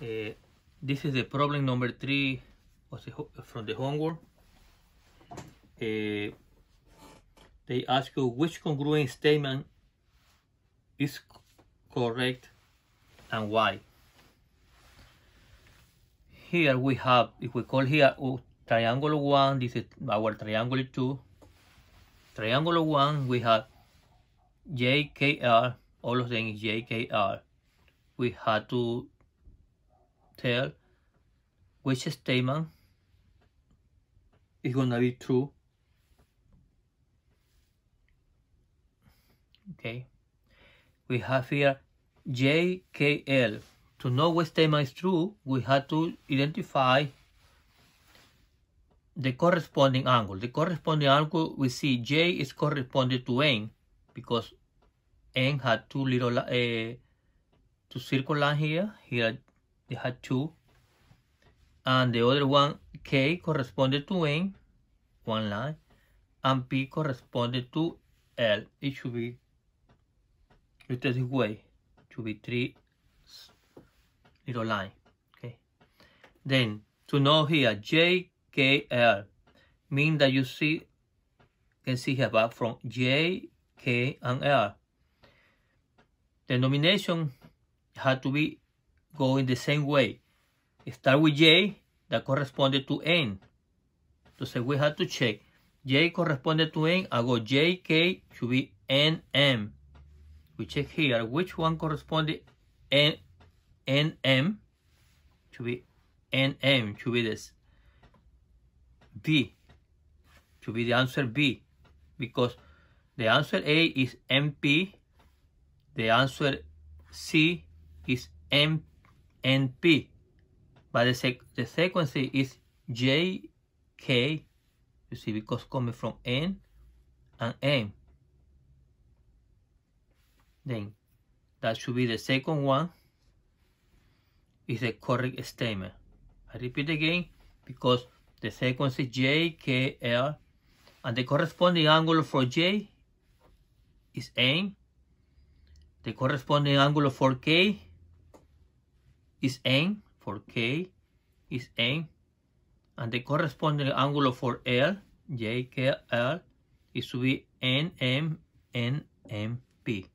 Eh, this is the problem number three from the homework. Uh, they ask you which congruent statement is correct and why. Here we have, if we call here oh, triangle 1, this is our triangle 2. Triangle 1, we have JKR, all of them is JKR. We had to tell which statement is gonna be true. Okay, we have here JKL. To know which statement is true, we have to identify the corresponding angle. The corresponding angle we see J is corresponded to N because N had two little uh, two circle line here, here they had two and the other one K corresponded to N one line and P corresponded to L it should be written this way it should be three little line okay then to know here J K L mean that you see can see here but from J K and L the nomination had to be go in the same way. Start with J, that corresponded to N. say we have to check. J corresponded to N, I go J, K to be N, M. We check here which one corresponded N, N, M to be N, M to be this. B should be the answer B because the answer A is MP, the answer C is MP and P. But the, sec the sequence is J, K, you see, because coming from N and M. Then that should be the second one is the correct statement. I repeat again because the sequence is J, K, L and the corresponding angle for J is M. The corresponding angle for K is n for k is n and the corresponding angle for L, J, K, L is to be N, M, N, M, P.